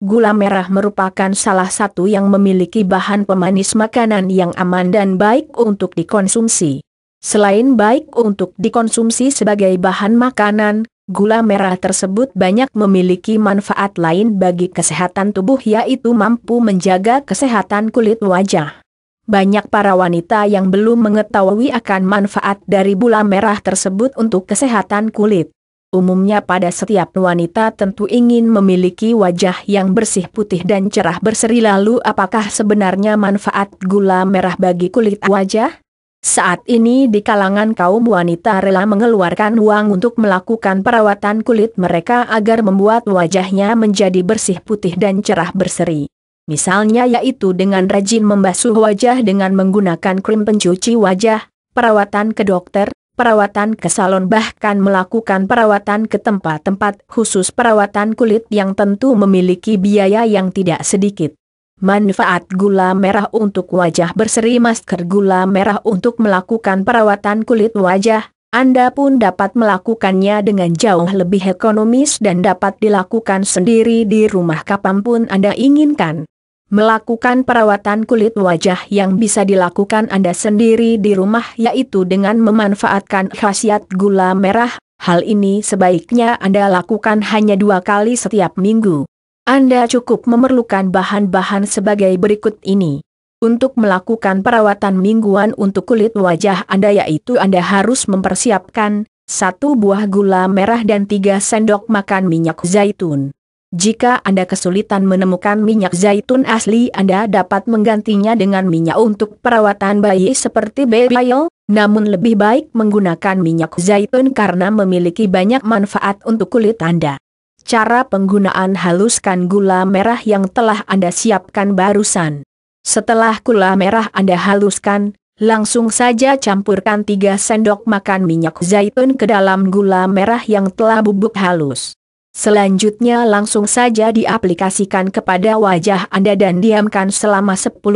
Gula merah merupakan salah satu yang memiliki bahan pemanis makanan yang aman dan baik untuk dikonsumsi. Selain baik untuk dikonsumsi sebagai bahan makanan, gula merah tersebut banyak memiliki manfaat lain bagi kesehatan tubuh yaitu mampu menjaga kesehatan kulit wajah. Banyak para wanita yang belum mengetahui akan manfaat dari gula merah tersebut untuk kesehatan kulit. Umumnya pada setiap wanita tentu ingin memiliki wajah yang bersih putih dan cerah berseri lalu apakah sebenarnya manfaat gula merah bagi kulit wajah? Saat ini di kalangan kaum wanita rela mengeluarkan uang untuk melakukan perawatan kulit mereka agar membuat wajahnya menjadi bersih putih dan cerah berseri. Misalnya yaitu dengan rajin membasuh wajah dengan menggunakan krim pencuci wajah, perawatan ke dokter, perawatan ke salon bahkan melakukan perawatan ke tempat-tempat khusus perawatan kulit yang tentu memiliki biaya yang tidak sedikit. Manfaat gula merah untuk wajah berseri masker gula merah untuk melakukan perawatan kulit wajah, Anda pun dapat melakukannya dengan jauh lebih ekonomis dan dapat dilakukan sendiri di rumah kapanpun Anda inginkan. Melakukan perawatan kulit wajah yang bisa dilakukan Anda sendiri di rumah yaitu dengan memanfaatkan khasiat gula merah, hal ini sebaiknya Anda lakukan hanya dua kali setiap minggu. Anda cukup memerlukan bahan-bahan sebagai berikut ini. Untuk melakukan perawatan mingguan untuk kulit wajah Anda yaitu Anda harus mempersiapkan satu buah gula merah dan 3 sendok makan minyak zaitun. Jika Anda kesulitan menemukan minyak zaitun asli Anda dapat menggantinya dengan minyak untuk perawatan bayi seperti baby oil, namun lebih baik menggunakan minyak zaitun karena memiliki banyak manfaat untuk kulit Anda. Cara penggunaan haluskan gula merah yang telah Anda siapkan barusan. Setelah gula merah Anda haluskan, Langsung saja campurkan 3 sendok makan minyak zaitun ke dalam gula merah yang telah bubuk halus. Selanjutnya langsung saja diaplikasikan kepada wajah Anda dan diamkan selama 10-15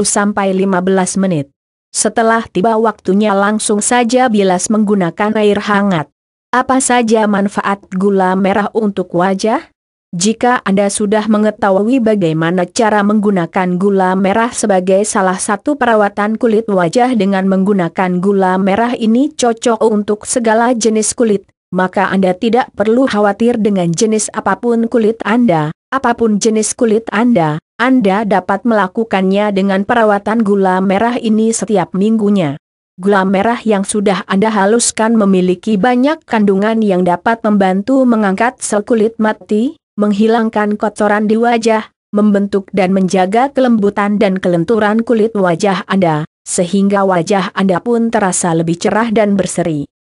menit. Setelah tiba waktunya langsung saja bilas menggunakan air hangat. Apa saja manfaat gula merah untuk wajah? Jika Anda sudah mengetahui bagaimana cara menggunakan gula merah sebagai salah satu perawatan kulit wajah dengan menggunakan gula merah ini cocok untuk segala jenis kulit, maka Anda tidak perlu khawatir dengan jenis apapun kulit Anda, apapun jenis kulit Anda, Anda dapat melakukannya dengan perawatan gula merah ini setiap minggunya. Gula merah yang sudah Anda haluskan memiliki banyak kandungan yang dapat membantu mengangkat sel kulit mati, menghilangkan kotoran di wajah, membentuk dan menjaga kelembutan dan kelenturan kulit wajah Anda, sehingga wajah Anda pun terasa lebih cerah dan berseri.